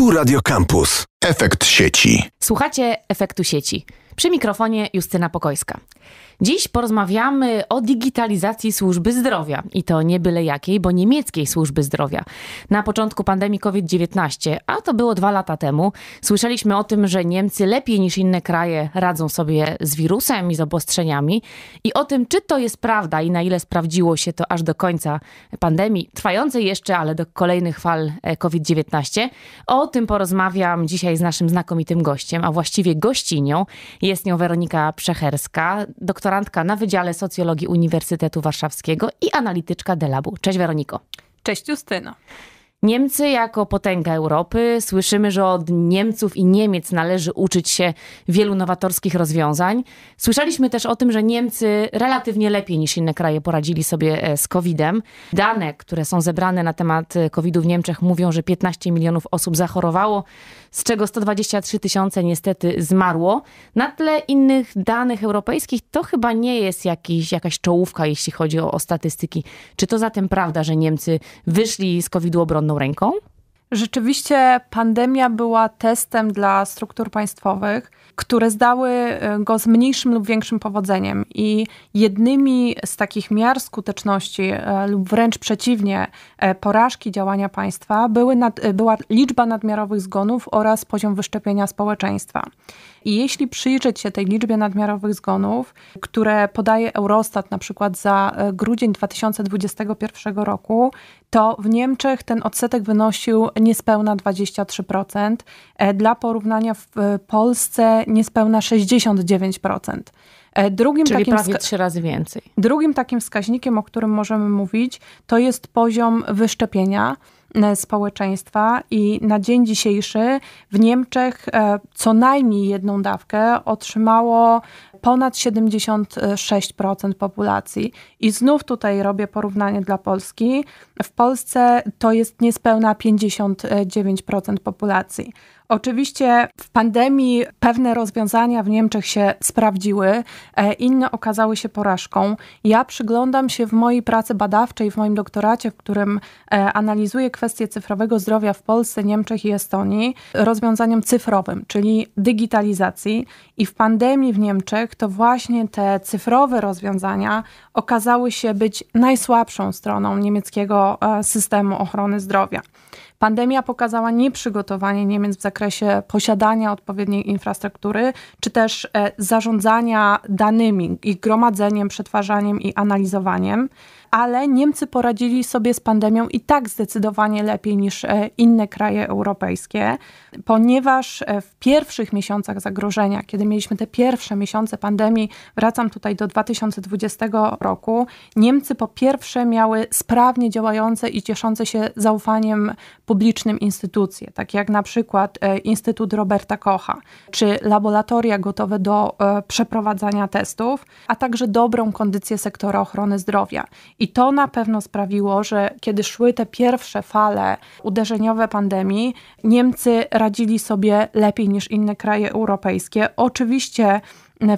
Tu Radio Campus. Efekt sieci. Słuchacie efektu sieci. Przy mikrofonie Justyna Pokojska. Dziś porozmawiamy o digitalizacji służby zdrowia i to nie byle jakiej, bo niemieckiej służby zdrowia. Na początku pandemii COVID-19, a to było dwa lata temu, słyszeliśmy o tym, że Niemcy lepiej niż inne kraje radzą sobie z wirusem i z obostrzeniami i o tym, czy to jest prawda i na ile sprawdziło się to aż do końca pandemii, trwającej jeszcze, ale do kolejnych fal e, COVID-19. O tym porozmawiam dzisiaj z naszym znakomitym gościem, a właściwie gościnią. Jest nią Weronika Przecherska, doktorantka na Wydziale Socjologii Uniwersytetu Warszawskiego i analityczka Delabu. Cześć Weroniko. Cześć Justyno. Niemcy jako potęga Europy, słyszymy, że od Niemców i Niemiec należy uczyć się wielu nowatorskich rozwiązań. Słyszeliśmy też o tym, że Niemcy relatywnie lepiej niż inne kraje poradzili sobie e, z COVID-em. Dane, które są zebrane na temat e, COVID-u w Niemczech mówią, że 15 milionów osób zachorowało, z czego 123 tysiące niestety zmarło. Na tle innych danych europejskich to chyba nie jest jakiś, jakaś czołówka, jeśli chodzi o, o statystyki. Czy to zatem prawda, że Niemcy wyszli z COVID-u obronną? un rincón. Rzeczywiście pandemia była testem dla struktur państwowych, które zdały e, go z mniejszym lub większym powodzeniem. I jednymi z takich miar skuteczności, e, lub wręcz przeciwnie, e, porażki działania państwa były nad, była liczba nadmiarowych zgonów oraz poziom wyszczepienia społeczeństwa. I jeśli przyjrzeć się tej liczbie nadmiarowych zgonów, które podaje Eurostat na przykład za grudzień 2021 roku, to w Niemczech ten odsetek wynosił niespełna 23%. E, dla porównania w e, Polsce niespełna 69%. E, drugim Czyli takim prawie trzy razy więcej. Drugim takim wskaźnikiem, o którym możemy mówić, to jest poziom wyszczepienia społeczeństwa i na dzień dzisiejszy w Niemczech co najmniej jedną dawkę otrzymało ponad 76% populacji. I znów tutaj robię porównanie dla Polski. W Polsce to jest niespełna 59% populacji. Oczywiście w pandemii pewne rozwiązania w Niemczech się sprawdziły, e, inne okazały się porażką. Ja przyglądam się w mojej pracy badawczej, w moim doktoracie, w którym e, analizuję kwestie cyfrowego zdrowia w Polsce, Niemczech i Estonii, rozwiązaniom cyfrowym, czyli digitalizacji. I w pandemii w Niemczech to właśnie te cyfrowe rozwiązania okazały się być najsłabszą stroną niemieckiego e, systemu ochrony zdrowia. Pandemia pokazała nieprzygotowanie Niemiec w zakresie posiadania odpowiedniej infrastruktury, czy też e, zarządzania danymi, ich gromadzeniem, przetwarzaniem i analizowaniem ale Niemcy poradzili sobie z pandemią i tak zdecydowanie lepiej niż e, inne kraje europejskie, ponieważ e, w pierwszych miesiącach zagrożenia, kiedy mieliśmy te pierwsze miesiące pandemii, wracam tutaj do 2020 roku, Niemcy po pierwsze miały sprawnie działające i cieszące się zaufaniem publicznym instytucje, takie jak na przykład e, Instytut Roberta Kocha, czy laboratoria gotowe do przeprowadzania testów, a także dobrą kondycję sektora ochrony zdrowia. I to na pewno sprawiło, że kiedy szły te pierwsze fale uderzeniowe pandemii, Niemcy radzili sobie lepiej niż inne kraje europejskie. Oczywiście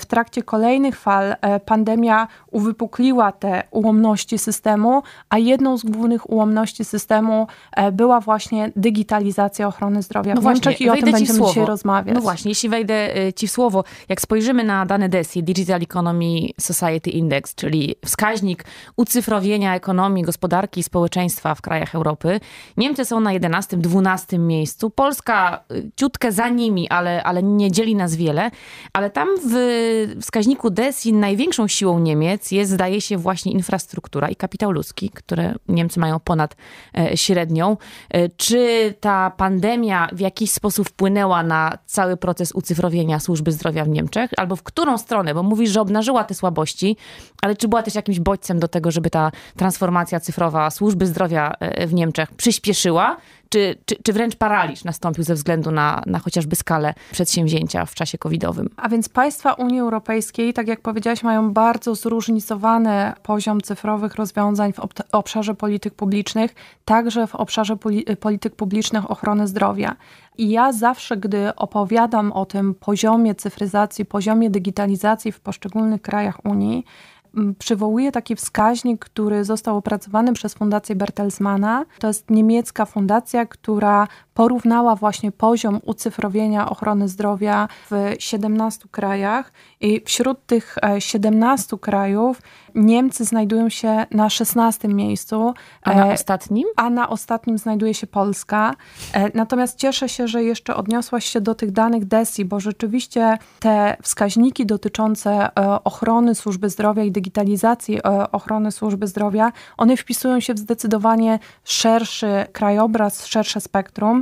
w trakcie kolejnych fal e, pandemia uwypukliła te ułomności systemu, a jedną z głównych ułomności systemu e, była właśnie digitalizacja ochrony zdrowia no w właśnie, i o tym będziemy słowo. dzisiaj rozmawiać. No właśnie, jeśli wejdę e, ci w słowo, jak spojrzymy na dane DESI, Digital Economy Society Index, czyli wskaźnik ucyfrowienia ekonomii, gospodarki i społeczeństwa w krajach Europy, Niemcy są na 11, 12 miejscu, Polska ciutkę za nimi, ale, ale nie dzieli nas wiele, ale tam w wskaźniku DESI największą siłą Niemiec jest, zdaje się, właśnie infrastruktura i kapitał ludzki, które Niemcy mają ponad e, średnią. E, czy ta pandemia w jakiś sposób wpłynęła na cały proces ucyfrowienia służby zdrowia w Niemczech? Albo w którą stronę? Bo mówisz, że obnażyła te słabości, ale czy była też jakimś bodźcem do tego, żeby ta transformacja cyfrowa służby zdrowia e, w Niemczech przyspieszyła? czy, czy, czy wręcz paraliż nastąpił ze względu na, na chociażby skalę przedsięwzięcia w czasie covidowym. A więc państwa Unii Europejskiej, tak jak powiedziałaś, mają bardzo zróżnicowany poziom cyfrowych rozwiązań w obszarze polityk publicznych, także w obszarze polityk publicznych ochrony zdrowia. I ja zawsze, gdy opowiadam o tym poziomie cyfryzacji, poziomie digitalizacji w poszczególnych krajach Unii, przywołuje taki wskaźnik, który został opracowany przez Fundację Bertelsmana. To jest niemiecka fundacja, która porównała właśnie poziom ucyfrowienia ochrony zdrowia w 17 krajach i wśród tych 17 e, krajów Niemcy znajdują się na 16 miejscu. A na e, ostatnim? A na ostatnim znajduje się Polska. E, natomiast cieszę się, że jeszcze odniosłaś się do tych danych DESI, bo rzeczywiście te wskaźniki dotyczące ochrony służby zdrowia i digitalizacji ochrony służby zdrowia, one wpisują się w zdecydowanie szerszy krajobraz, szersze spektrum.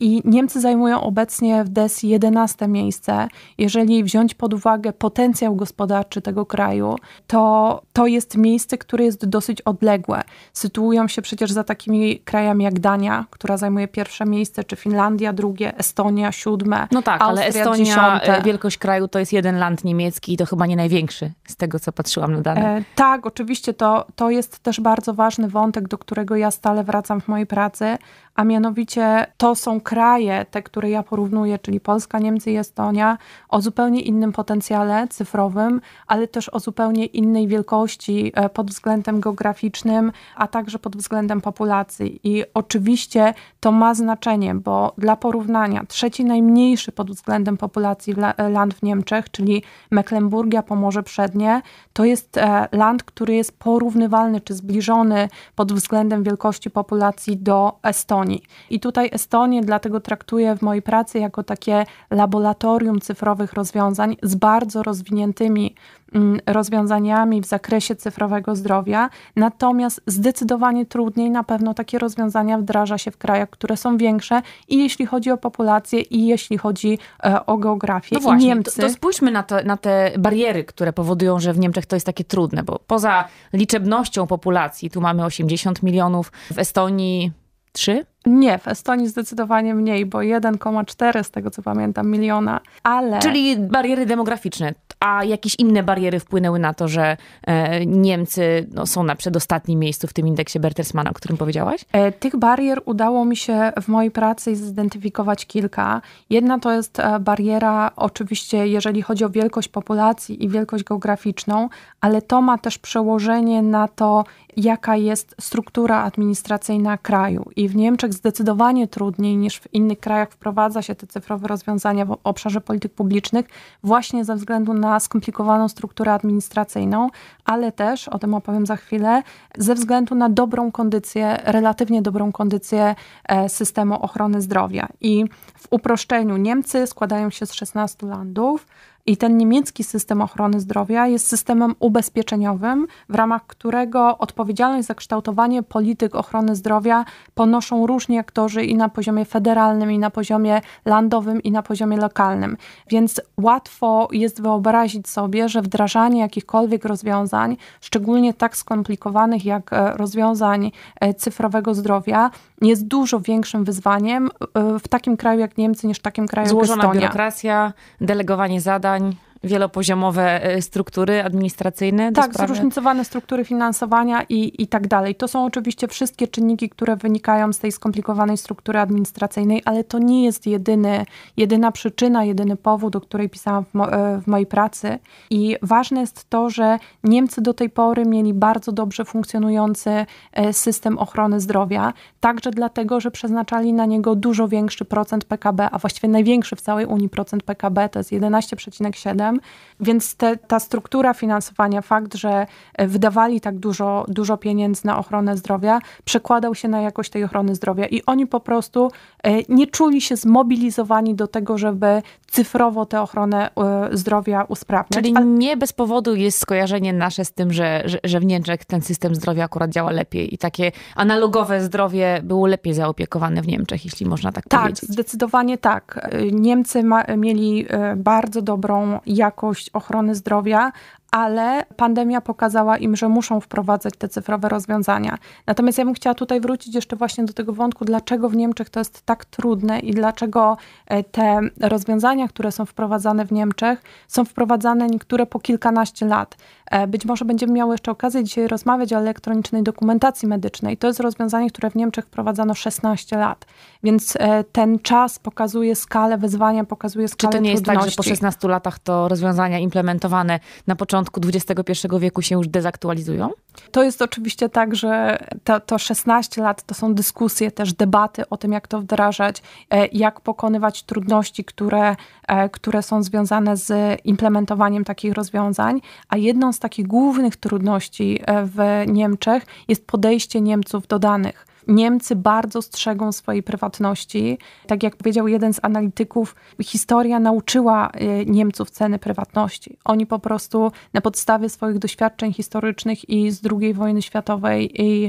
I Niemcy zajmują obecnie w e DES 11 miejsce. Jeżeli wziąć pod uwagę potencjał gospodarczy tego kraju, to to jest miejsce, które jest dosyć odległe. Sytuują się przecież za takimi krajami jak Dania, która zajmuje pierwsze miejsce, czy Finlandia drugie, Estonia siódme. No tak, Austria, ale Estonia, e, dziesiąte. wielkość kraju to jest jeden land niemiecki i to chyba nie największy z tego, co patrzyłam na dane. E, tak, oczywiście to, to jest też bardzo ważny wątek, do którego ja stale wracam w mojej pracy, a mianowicie to są kraje, kraje, te, które ja porównuję, czyli Polska, Niemcy i Estonia, o zupełnie innym potencjale cyfrowym, ale też o zupełnie innej wielkości e, pod względem geograficznym, a także pod względem populacji. I oczywiście to ma znaczenie, bo dla porównania trzeci najmniejszy pod względem populacji e, land w Niemczech, czyli Mecklenburgia, Pomorze Przednie, to jest e, land, który jest porównywalny czy zbliżony pod względem wielkości populacji do Estonii. I tutaj Estonię dla dlatego traktuję w mojej pracy jako takie laboratorium cyfrowych rozwiązań z bardzo rozwiniętymi mm, rozwiązaniami w zakresie cyfrowego zdrowia, natomiast zdecydowanie trudniej na pewno takie rozwiązania wdraża się w krajach, które są większe i jeśli chodzi o populację i jeśli chodzi e, o geografię. No właśnie, I Niemcy... to, to spójrzmy na, to, na te bariery, które powodują, że w Niemczech to jest takie trudne, bo poza liczebnością populacji, tu mamy 80 milionów, w Estonii 3 nie, w Estonii zdecydowanie mniej, bo 1,4 z tego co pamiętam miliona, ale... Czyli bariery demograficzne, a jakieś inne bariery wpłynęły na to, że e, Niemcy no, są na przedostatnim miejscu w tym indeksie Bertelsmana, o którym powiedziałaś? E, tych barier udało mi się w mojej pracy zidentyfikować kilka. Jedna to jest e, bariera oczywiście, jeżeli chodzi o wielkość populacji i wielkość geograficzną, ale to ma też przełożenie na to, jaka jest struktura administracyjna kraju. I w Niemczech Zjednoczonych tak zdecydowanie trudniej niż w innych krajach wprowadza się te cyfrowe rozwiązania w obszarze polityk publicznych, właśnie ze względu na skomplikowaną strukturę administracyjną, ale też, o tym opowiem za chwilę, ze względu na dobrą kondycję, relatywnie dobrą kondycję e, systemu ochrony zdrowia. I w uproszczeniu Niemcy składają się z 16 landów, i ten niemiecki system ochrony zdrowia jest systemem ubezpieczeniowym, w ramach którego odpowiedzialność za kształtowanie polityk ochrony zdrowia ponoszą różni aktorzy i na poziomie federalnym, i na poziomie landowym, i na poziomie lokalnym. Więc łatwo jest wyobrazić sobie, że wdrażanie jakichkolwiek rozwiązań, szczególnie tak skomplikowanych jak e, rozwiązań e, cyfrowego zdrowia, jest dużo większym wyzwaniem e, w takim kraju jak Niemcy niż w takim kraju Złożona jak Estonia. biurokracja, delegowanie zadań gang. wielopoziomowe e, struktury administracyjne? Tak, sprawy... zróżnicowane struktury finansowania i, i tak dalej. To są oczywiście wszystkie czynniki, które wynikają z tej skomplikowanej struktury administracyjnej, ale to nie jest jedyny, jedyna przyczyna, jedyny powód, o której pisałam w, mo e, w mojej pracy. I ważne jest to, że Niemcy do tej pory mieli bardzo dobrze funkcjonujący e, system ochrony zdrowia, także dlatego, że przeznaczali na niego dużo większy procent PKB, a właściwie największy w całej Unii procent PKB, to jest 11,7 problem. Więc te, ta struktura finansowania, fakt, że e, wydawali tak dużo, dużo pieniędzy na ochronę zdrowia, przekładał się na jakość tej ochrony zdrowia. I oni po prostu e, nie czuli się zmobilizowani do tego, żeby cyfrowo tę ochronę e, zdrowia usprawniać. Czyli nie bez powodu jest skojarzenie nasze z tym, że, że, że w Niemczech ten system zdrowia akurat działa lepiej i takie analogowe zdrowie było lepiej zaopiekowane w Niemczech, jeśli można tak, tak powiedzieć. Tak, zdecydowanie tak. Niemcy ma, mieli bardzo dobrą jakość jakość ochrony zdrowia, ale pandemia pokazała im, że muszą wprowadzać te cyfrowe rozwiązania. Natomiast ja bym chciała tutaj wrócić jeszcze właśnie do tego wątku, dlaczego w Niemczech to jest tak trudne i dlaczego e, te rozwiązania, które są wprowadzane w Niemczech, są wprowadzane niektóre po kilkanaście lat. E, być może będziemy miały jeszcze okazję dzisiaj rozmawiać o elektronicznej dokumentacji medycznej. To jest rozwiązanie, które w Niemczech wprowadzano 16 lat, więc e, ten czas pokazuje skalę wyzwania, pokazuje skalę Czy to nie trudności. jest tak, że po 16 latach to rozwiązania implementowane na początku początku XXI wieku się już dezaktualizują? To jest oczywiście tak, że to, to 16 lat to są dyskusje, też debaty o tym, jak to wdrażać, e, jak pokonywać trudności, które, e, które są związane z implementowaniem takich rozwiązań. A jedną z takich głównych trudności e, w Niemczech jest podejście Niemców do danych. Niemcy bardzo strzegą swojej prywatności. Tak jak powiedział jeden z analityków, historia nauczyła y, Niemców ceny prywatności. Oni po prostu na podstawie swoich doświadczeń historycznych i z II wojny światowej i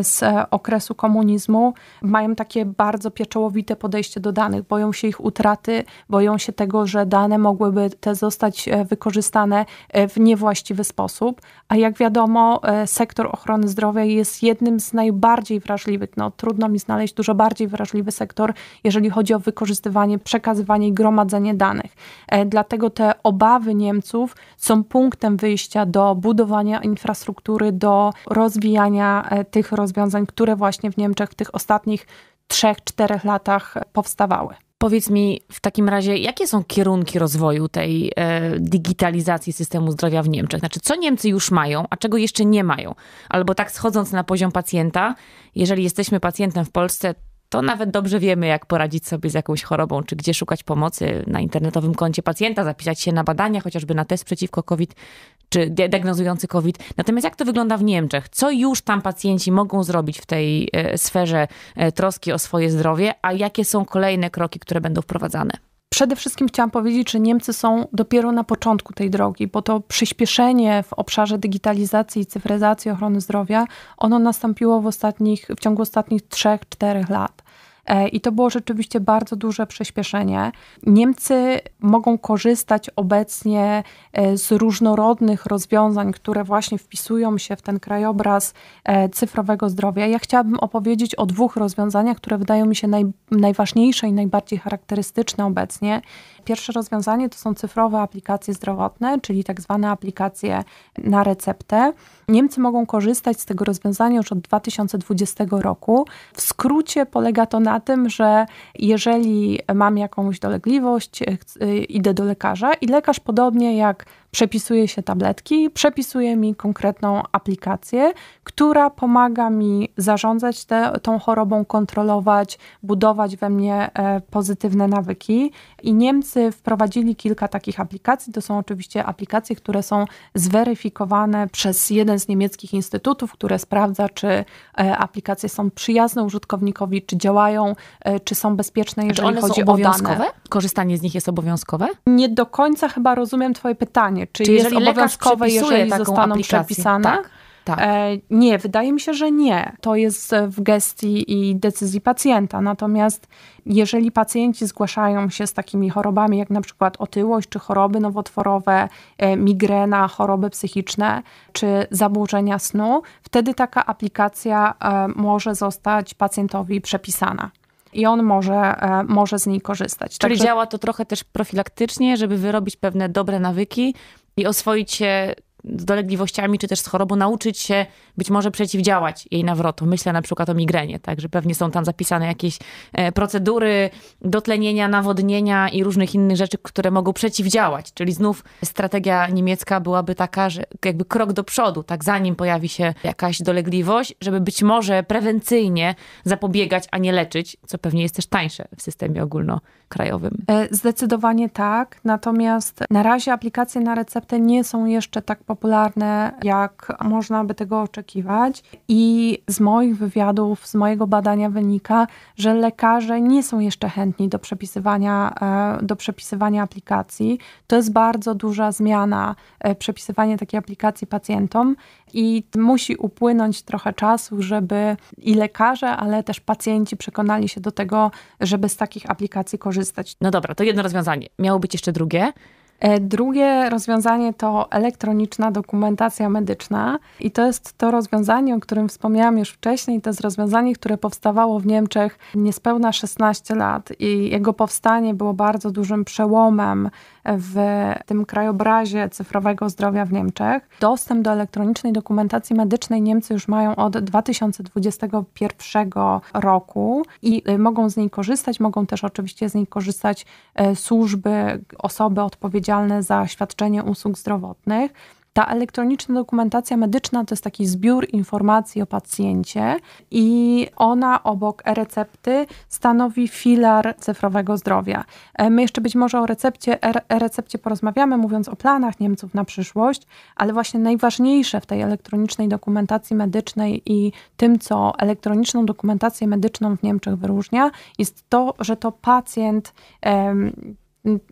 y, z e, okresu komunizmu mają takie bardzo pieczołowite podejście do danych. Boją się ich utraty, boją się tego, że dane mogłyby te zostać e, wykorzystane e, w niewłaściwy sposób. A jak wiadomo, sektor ochrony zdrowia jest jednym z najbardziej wrażliwych wrażliwych. No, trudno mi znaleźć dużo bardziej wrażliwy sektor, jeżeli chodzi o wykorzystywanie, przekazywanie i gromadzenie danych. E, dlatego te obawy Niemców są punktem wyjścia do budowania infrastruktury, do rozwijania e, tych rozwiązań, które właśnie w Niemczech w tych ostatnich trzech, czterech latach powstawały. Powiedz mi w takim razie, jakie są kierunki rozwoju tej e, digitalizacji systemu zdrowia w Niemczech? Znaczy, co Niemcy już mają, a czego jeszcze nie mają? Albo tak schodząc na poziom pacjenta, jeżeli jesteśmy pacjentem w Polsce, to nawet dobrze wiemy, jak poradzić sobie z jakąś chorobą, czy gdzie szukać pomocy na internetowym koncie pacjenta, zapisać się na badania, chociażby na test przeciwko COVID, czy diagnozujący COVID. Natomiast jak to wygląda w Niemczech? Co już tam pacjenci mogą zrobić w tej e, sferze e, troski o swoje zdrowie, a jakie są kolejne kroki, które będą wprowadzane? Przede wszystkim chciałam powiedzieć, że Niemcy są dopiero na początku tej drogi, bo to przyspieszenie w obszarze digitalizacji i cyfryzacji ochrony zdrowia, ono nastąpiło w, ostatnich, w ciągu ostatnich 3-4 lat. E, I to było rzeczywiście bardzo duże przyspieszenie. Niemcy mogą korzystać obecnie e, z różnorodnych rozwiązań, które właśnie wpisują się w ten krajobraz e, cyfrowego zdrowia. Ja chciałabym opowiedzieć o dwóch rozwiązaniach, które wydają mi się naj, najważniejsze i najbardziej charakterystyczne obecnie. Pierwsze rozwiązanie to są cyfrowe aplikacje zdrowotne, czyli tak zwane aplikacje na receptę. Niemcy mogą korzystać z tego rozwiązania już od 2020 roku. W skrócie polega to na tym, że jeżeli mam jakąś dolegliwość, idę do lekarza i lekarz podobnie jak przepisuje się tabletki, przepisuje mi konkretną aplikację, która pomaga mi zarządzać te, tą chorobą, kontrolować, budować we mnie e, pozytywne nawyki. I Niemcy wprowadzili kilka takich aplikacji. To są oczywiście aplikacje, które są zweryfikowane przez jeden z niemieckich instytutów, które sprawdza, czy e, aplikacje są przyjazne użytkownikowi, czy działają, e, czy są bezpieczne, jeżeli czy one chodzi są obowiązkowe? o Korzystanie z nich jest obowiązkowe? Nie do końca chyba rozumiem Twoje pytanie Czyli jest obowiązkowe, jeżeli taką zostaną aplikację. przepisane? Tak. Tak. E, nie, wydaje mi się, że nie. To jest e, w gestii i decyzji pacjenta. Natomiast jeżeli pacjenci zgłaszają się z takimi chorobami, jak na przykład otyłość, czy choroby nowotworowe, e, migrena, choroby psychiczne, czy zaburzenia snu, wtedy taka aplikacja może zostać pacjentowi przepisana i on może, e, może z niej korzystać. Czyli Także... działa to trochę też profilaktycznie, żeby wyrobić pewne dobre nawyki i oswoić się z dolegliwościami czy też z chorobą nauczyć się być może przeciwdziałać jej nawrotom. Myślę na przykład o migrenie, także pewnie są tam zapisane jakieś e, procedury dotlenienia, nawodnienia i różnych innych rzeczy, które mogą przeciwdziałać. Czyli znów strategia niemiecka byłaby taka, że jakby krok do przodu, tak, zanim pojawi się jakaś dolegliwość, żeby być może prewencyjnie zapobiegać, a nie leczyć, co pewnie jest też tańsze w systemie ogólnokrajowym. E, zdecydowanie tak, natomiast na razie aplikacje na receptę nie są jeszcze tak popularne popularne, jak można by tego oczekiwać. I z moich wywiadów, z mojego badania wynika, że lekarze nie są jeszcze chętni do przepisywania, e, do przepisywania aplikacji. To jest bardzo duża zmiana, e, przepisywanie takiej aplikacji pacjentom i musi upłynąć trochę czasu, żeby i lekarze, ale też pacjenci przekonali się do tego, żeby z takich aplikacji korzystać. No dobra, to jedno rozwiązanie. Miało być jeszcze drugie. E, drugie rozwiązanie to elektroniczna dokumentacja medyczna i to jest to rozwiązanie, o którym wspomniałam już wcześniej. To jest rozwiązanie, które powstawało w Niemczech niespełna 16 lat i jego powstanie było bardzo dużym przełomem w tym krajobrazie cyfrowego zdrowia w Niemczech. Dostęp do elektronicznej dokumentacji medycznej Niemcy już mają od 2021 roku i y, mogą z niej korzystać. Mogą też oczywiście z niej korzystać y, służby, osoby odpowiedzialne za świadczenie usług zdrowotnych. Ta elektroniczna dokumentacja medyczna to jest taki zbiór informacji o pacjencie i ona obok e-recepty stanowi filar cyfrowego zdrowia. E, my jeszcze być może o recepcie, er, e-recepcie porozmawiamy, mówiąc o planach Niemców na przyszłość, ale właśnie najważniejsze w tej elektronicznej dokumentacji medycznej i tym, co elektroniczną dokumentację medyczną w Niemczech wyróżnia, jest to, że to pacjent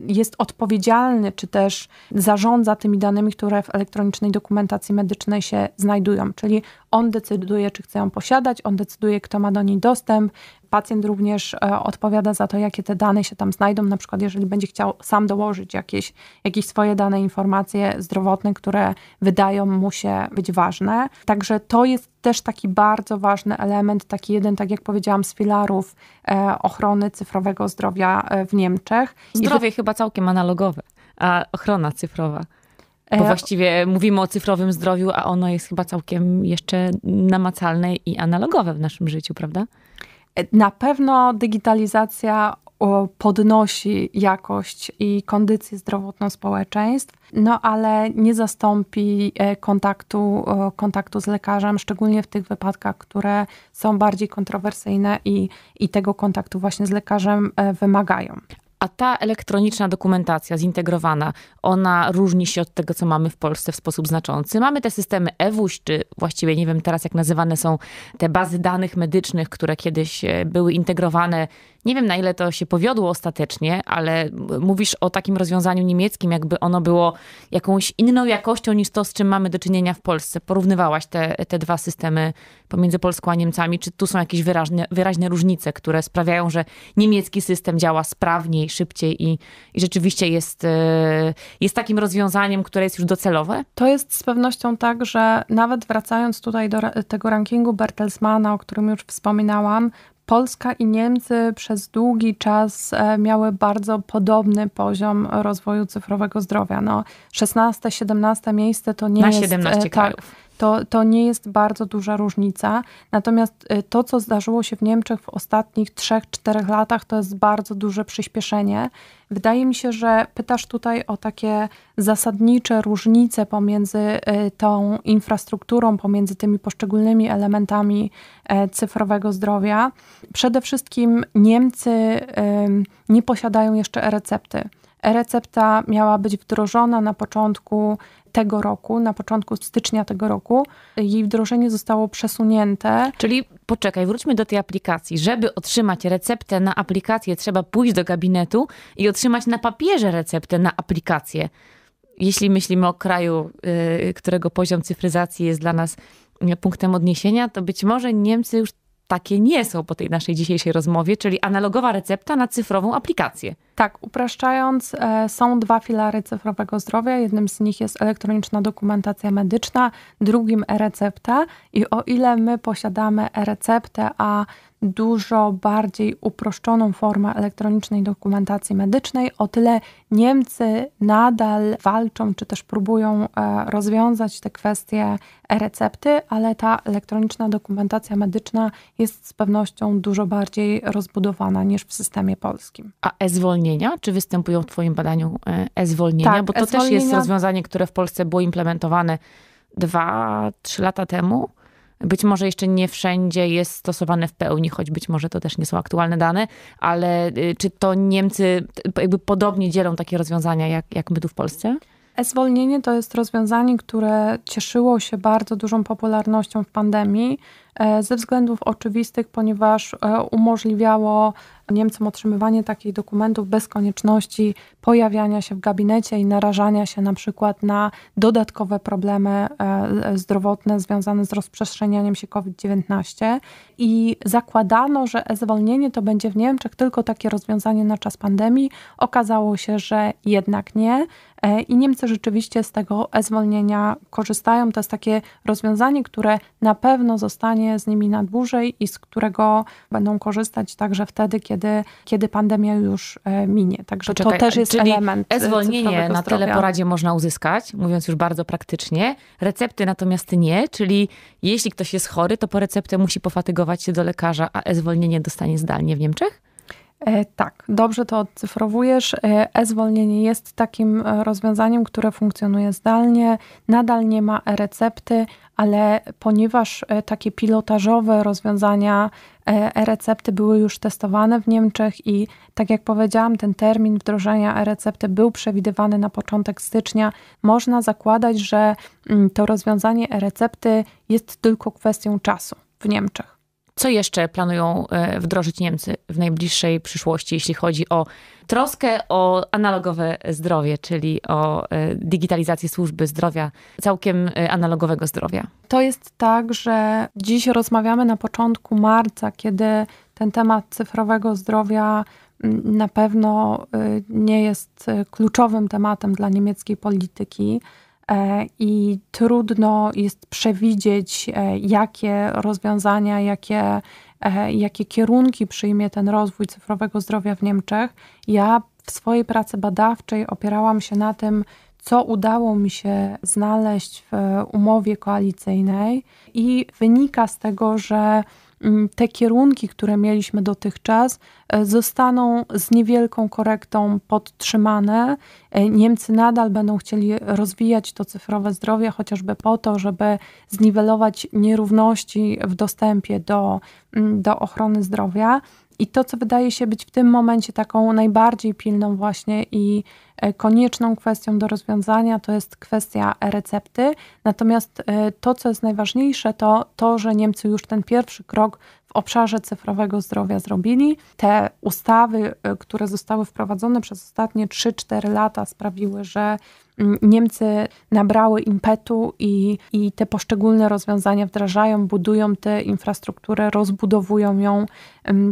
jest odpowiedzialny, czy też zarządza tymi danymi, które w elektronicznej dokumentacji medycznej się znajdują. Czyli on decyduje, czy chce ją posiadać, on decyduje, kto ma do niej dostęp, Pacjent również e, odpowiada za to, jakie te dane się tam znajdą, na przykład jeżeli będzie chciał sam dołożyć jakieś, jakieś swoje dane, informacje zdrowotne, które wydają mu się być ważne. Także to jest też taki bardzo ważny element, taki jeden, tak jak powiedziałam, z filarów e, ochrony cyfrowego zdrowia e, w Niemczech. Zdrowie I... chyba całkiem analogowe, a ochrona cyfrowa. Bo właściwie mówimy o cyfrowym zdrowiu, a ono jest chyba całkiem jeszcze namacalne i analogowe w naszym życiu, prawda? Na pewno digitalizacja podnosi jakość i kondycję zdrowotną społeczeństw, no ale nie zastąpi e, kontaktu, kontaktu z lekarzem, szczególnie w tych wypadkach, które są bardziej kontrowersyjne i, i tego kontaktu właśnie z lekarzem e, wymagają. A ta elektroniczna dokumentacja zintegrowana, ona różni się od tego, co mamy w Polsce w sposób znaczący. Mamy te systemy EWUŚ, czy właściwie nie wiem teraz, jak nazywane są te bazy danych medycznych, które kiedyś e, były integrowane nie wiem, na ile to się powiodło ostatecznie, ale mówisz o takim rozwiązaniu niemieckim, jakby ono było jakąś inną jakością niż to, z czym mamy do czynienia w Polsce. Porównywałaś te, te dwa systemy pomiędzy Polską a Niemcami. Czy tu są jakieś wyraźne, wyraźne różnice, które sprawiają, że niemiecki system działa sprawniej, szybciej i, i rzeczywiście jest, e, jest takim rozwiązaniem, które jest już docelowe? To jest z pewnością tak, że nawet wracając tutaj do tego rankingu Bertelsmana, o którym już wspominałam, Polska i Niemcy przez długi czas e, miały bardzo podobny poziom rozwoju cyfrowego zdrowia. No, 16-17 miejsce to nie Na jest... E, Na 17 tak. krajów. To, to nie jest bardzo duża różnica. Natomiast y, to, co zdarzyło się w Niemczech w ostatnich 3-4 latach, to jest bardzo duże przyspieszenie. Wydaje mi się, że pytasz tutaj o takie zasadnicze różnice pomiędzy y, tą infrastrukturą, pomiędzy tymi poszczególnymi elementami e, cyfrowego zdrowia. Przede wszystkim Niemcy nie posiadają jeszcze e-recepty. E-recepta miała być wdrożona na początku tego roku, na początku stycznia tego roku, jej wdrożenie zostało przesunięte. Czyli poczekaj, wróćmy do tej aplikacji. Żeby otrzymać receptę na aplikację, trzeba pójść do gabinetu i otrzymać na papierze receptę na aplikację. Jeśli myślimy o kraju, y, którego poziom cyfryzacji jest dla nas y, punktem odniesienia, to być może Niemcy już takie nie są po tej naszej dzisiejszej rozmowie, czyli analogowa recepta na cyfrową aplikację. Tak, upraszczając, e, są dwa filary cyfrowego zdrowia. Jednym z nich jest elektroniczna dokumentacja medyczna, drugim e-recepta. I o ile my posiadamy e-receptę, a dużo bardziej uproszczoną formę elektronicznej dokumentacji medycznej. O tyle Niemcy nadal walczą, czy też próbują e, rozwiązać te kwestie recepty, ale ta elektroniczna dokumentacja medyczna jest z pewnością dużo bardziej rozbudowana niż w systemie polskim. A e-zwolnienia? Czy występują w Twoim badaniu e, e-zwolnienia? Tak, Bo to e też jest rozwiązanie, które w Polsce było implementowane dwa, trzy lata temu. Być może jeszcze nie wszędzie jest stosowane w pełni, choć być może to też nie są aktualne dane, ale y, czy to Niemcy jakby podobnie dzielą takie rozwiązania jak, jak my tu w Polsce? E-zwolnienie to jest rozwiązanie, które cieszyło się bardzo dużą popularnością w pandemii e, ze względów oczywistych, ponieważ e, umożliwiało Niemcom otrzymywanie takich dokumentów bez konieczności pojawiania się w gabinecie i narażania się na przykład na dodatkowe problemy e, e, zdrowotne związane z rozprzestrzenianiem się COVID-19. I zakładano, że zwolnienie to będzie w Niemczech tylko takie rozwiązanie na czas pandemii. Okazało się, że jednak nie. E, I Niemcy rzeczywiście z tego zwolnienia korzystają. To jest takie rozwiązanie, które na pewno zostanie z nimi na dłużej i z którego będą korzystać także wtedy, kiedy kiedy, kiedy pandemia już e, minie. Także Poczekaj, to też jest czyli element. E, e-zwolnienie na teleporadzie można uzyskać, mówiąc już bardzo praktycznie. Recepty natomiast nie, czyli jeśli ktoś jest chory, to po receptę musi pofatygować się do lekarza, a e-zwolnienie dostanie zdalnie w Niemczech? E, tak, dobrze to odcyfrowujesz. E-zwolnienie jest takim rozwiązaniem, które funkcjonuje zdalnie. Nadal nie ma e recepty, ale ponieważ takie pilotażowe rozwiązania E, e-recepty były już testowane w Niemczech i tak jak powiedziałam, ten termin wdrożenia e-recepty był przewidywany na początek stycznia. Można zakładać, że mm, to rozwiązanie e-recepty jest tylko kwestią czasu w Niemczech. Co jeszcze planują e, wdrożyć Niemcy w najbliższej przyszłości, jeśli chodzi o troskę o analogowe zdrowie, czyli o e, digitalizację służby zdrowia, całkiem e, analogowego zdrowia? To jest tak, że dziś rozmawiamy na początku marca, kiedy ten temat cyfrowego zdrowia mm, na pewno nie jest kluczowym tematem dla niemieckiej polityki. E, i trudno jest przewidzieć, e, jakie rozwiązania, jakie, e, jakie kierunki przyjmie ten rozwój cyfrowego zdrowia w Niemczech. Ja w swojej pracy badawczej opierałam się na tym, co udało mi się znaleźć w umowie koalicyjnej, i wynika z tego, że Mm, te kierunki, które mieliśmy dotychczas, e, zostaną z niewielką korektą podtrzymane. E, Niemcy nadal będą chcieli rozwijać to cyfrowe zdrowie, chociażby po to, żeby zniwelować nierówności w dostępie do, mm, do ochrony zdrowia i to, co wydaje się być w tym momencie taką najbardziej pilną właśnie i e, konieczną kwestią do rozwiązania, to jest kwestia recepty. Natomiast e, to, co jest najważniejsze, to to, że Niemcy już ten pierwszy krok w obszarze cyfrowego zdrowia zrobili. Te ustawy, e, które zostały wprowadzone przez ostatnie 3-4 lata, sprawiły, że Niemcy nabrały impetu i, i te poszczególne rozwiązania wdrażają, budują tę infrastrukturę, rozbudowują ją.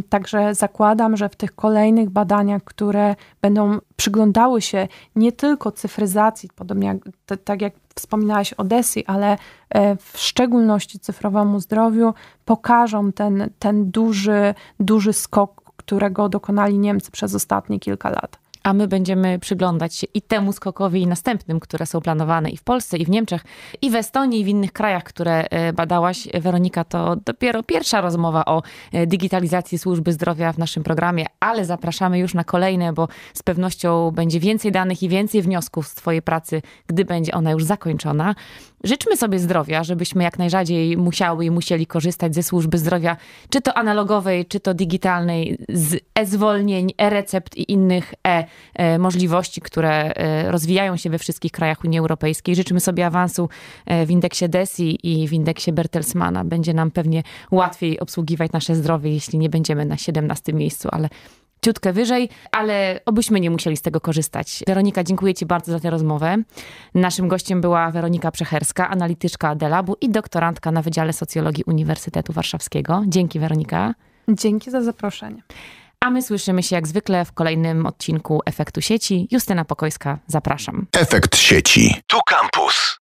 Także zakładam, że w tych kolejnych badaniach, które będą przyglądały się nie tylko cyfryzacji, podobnie jak, t, tak jak wspominałaś o DESI, ale e, w szczególności cyfrowemu zdrowiu, pokażą ten, ten duży, duży skok, którego dokonali Niemcy przez ostatnie kilka lat a my będziemy przyglądać się i temu skokowi, i następnym, które są planowane i w Polsce, i w Niemczech, i w Estonii, i w innych krajach, które e, badałaś. Weronika, to dopiero pierwsza rozmowa o e, digitalizacji służby zdrowia w naszym programie, ale zapraszamy już na kolejne, bo z pewnością będzie więcej danych i więcej wniosków z Twojej pracy, gdy będzie ona już zakończona. Życzmy sobie zdrowia, żebyśmy jak najrzadziej musiały i musieli korzystać ze służby zdrowia, czy to analogowej, czy to digitalnej, z e-zwolnień, e-recept i innych e-możliwości, e, które e, rozwijają się we wszystkich krajach Unii Europejskiej. Życzymy sobie awansu e, w indeksie DESI i w indeksie Bertelsmana. Będzie nam pewnie łatwiej obsługiwać nasze zdrowie, jeśli nie będziemy na 17 miejscu, ale ciutkę wyżej, ale obyśmy nie musieli z tego korzystać. Weronika, dziękuję Ci bardzo za tę rozmowę. Naszym gościem była Weronika Przecherska, analityczka Delabu i doktorantka na Wydziale Socjologii Uniwersytetu Warszawskiego. Dzięki, Weronika. Dzięki za zaproszenie. A my słyszymy się jak zwykle w kolejnym odcinku Efektu Sieci. Justyna Pokojska, zapraszam. Efekt Sieci. Tu Campus.